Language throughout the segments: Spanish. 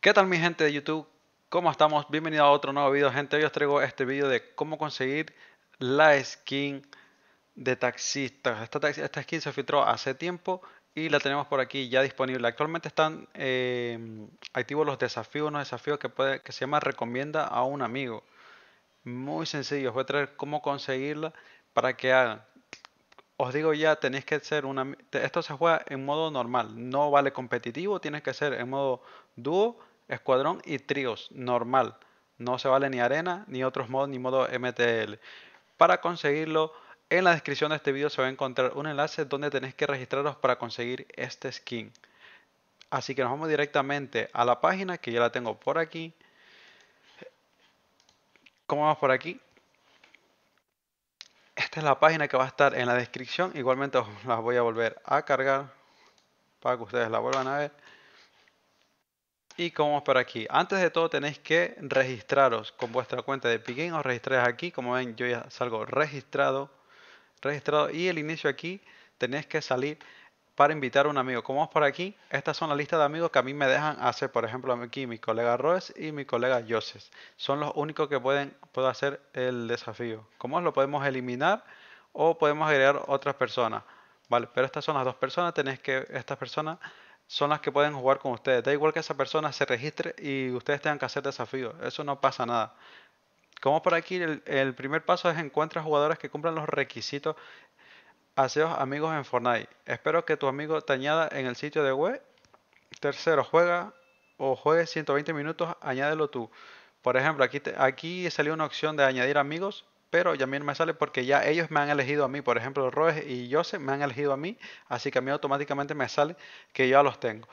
¿Qué tal mi gente de YouTube? ¿Cómo estamos? Bienvenido a otro nuevo video, gente. Hoy os traigo este video de cómo conseguir la skin de taxistas. Esta, skin se filtró hace tiempo y la tenemos por aquí ya disponible. Actualmente están eh, activos los desafíos, unos desafíos que, puede, que se llama Recomienda a un amigo. Muy sencillo, os voy a traer cómo conseguirla para que hagan os digo ya, tenéis que ser una... Esto se juega en modo normal, no vale competitivo, tienes que ser en modo dúo escuadrón y tríos, normal. No se vale ni arena, ni otros modos, ni modo MTL. Para conseguirlo, en la descripción de este vídeo se va a encontrar un enlace donde tenéis que registraros para conseguir este skin. Así que nos vamos directamente a la página que ya la tengo por aquí. ¿Cómo vamos por aquí? Esta es la página que va a estar en la descripción. Igualmente os voy a volver a cargar para que ustedes la vuelvan a ver. Y como vamos por aquí, antes de todo tenéis que registraros con vuestra cuenta de Pigin, os registráis aquí, como ven yo ya salgo registrado, registrado y el inicio aquí tenéis que salir para invitar a un amigo. Como vamos por aquí, estas son la lista de amigos que a mí me dejan hacer, por ejemplo, aquí mi colega Roes y mi colega Joses. Son los únicos que pueden hacer el desafío. Como lo podemos eliminar o podemos agregar otras personas. Vale, pero estas son las dos personas, tenéis que estas personas son las que pueden jugar con ustedes. Da igual que esa persona se registre y ustedes tengan que hacer desafíos. Eso no pasa nada. Como por aquí, el, primer paso es encuentra jugadores que cumplan los requisitos. aseos amigos en Fortnite. Espero que tu amigo te añada en el sitio de web. Tercero, juega o juegue 120 minutos, añádelo tú. Por ejemplo, aquí, aquí salió una opción de añadir amigos pero ya a mí me sale porque ya ellos me han elegido a mí. Por ejemplo, Roes y Joseph me han elegido a mí, así que a mí automáticamente me sale que yo los tengo.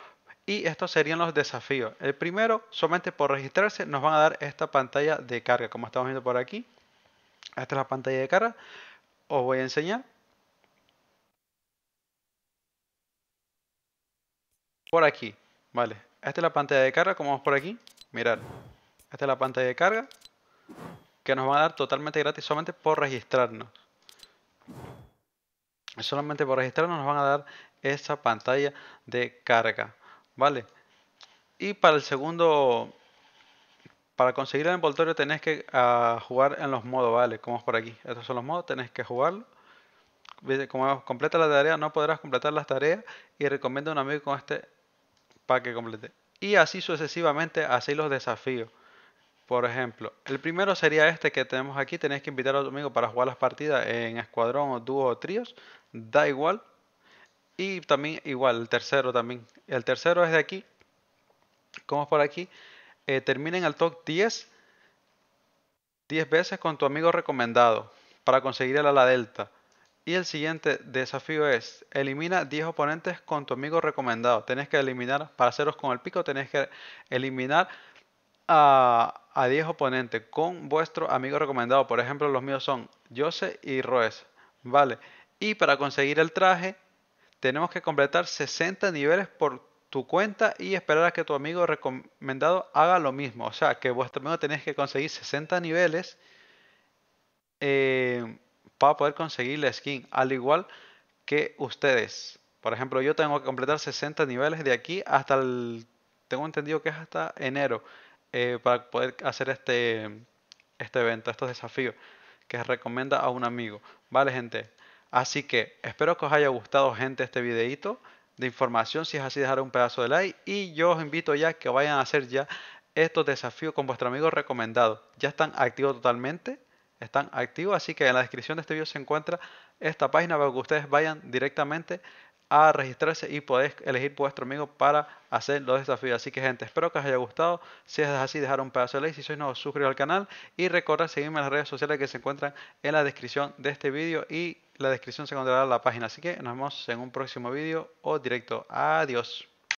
Y estos serían los desafíos. El primero, solamente por registrarse, nos van a dar esta pantalla de carga, como estamos viendo por aquí. Esta es la pantalla de carga. Os voy a enseñar. Por aquí, vale. Esta es la pantalla de carga, como vamos por aquí. Mirad. Esta es la pantalla de carga que nos van a dar totalmente gratis solamente por registrarnos. Solamente por registrarnos nos van a dar esa pantalla de carga, ¿vale? Y para el segundo, para conseguir el envoltorio tenés que ah, jugar en los modos, ¿vale? Como es por aquí. Estos son los modos, tenés que jugarlo. Como completa la tarea, no podrás completar las tareas y recomiendo a un amigo con este para que complete. Y así sucesivamente, así los desafíos. Por ejemplo, el primero sería este que tenemos aquí. Tenéis que invitar a tu amigo para jugar las partidas en escuadrón o dúo o tríos. Da igual. Y también igual, el tercero también. El tercero es de aquí. Como es por aquí. Eh, terminen el top 10. 10 veces con tu amigo recomendado para conseguir el ala delta. Y el siguiente desafío es, elimina 10 oponentes con tu amigo recomendado. Tenés que eliminar, para haceros con el pico, tenés que eliminar a, 10 oponentes con vuestro amigo recomendado. Por ejemplo, los míos son Jose y Roes. Vale. Y para conseguir el traje, tenemos que completar 60 niveles por tu cuenta y esperar a que tu amigo recomendado haga lo mismo. O sea, que vuestro amigo tenéis que conseguir 60 niveles eh, para poder conseguir la skin. Al igual que ustedes. Por ejemplo, yo tengo que completar 60 niveles de aquí hasta el... Tengo entendido que es hasta enero. Eh, para poder hacer este, este evento, estos desafíos que recomienda a un amigo. Vale, gente. Así que espero que os haya gustado, gente, este videito de información. Si es así, dejar un pedazo de like. Y yo os invito ya que vayan a hacer ya estos desafíos con vuestro amigo recomendado. Ya están activos totalmente. Están activos. Así que en la descripción de este video se encuentra esta página para que ustedes vayan directamente a registrarse y podéis elegir vuestro amigo para hacer los desafíos. Así que gente, espero que os haya gustado. Si es así, dejar un pedazo de like. Si sois nuevos, suscribiros al canal y recordad seguirme en las redes sociales que se encuentran en la descripción de este vídeo y la descripción se encontrará en la página. Así que nos vemos en un próximo vídeo o directo. Adiós.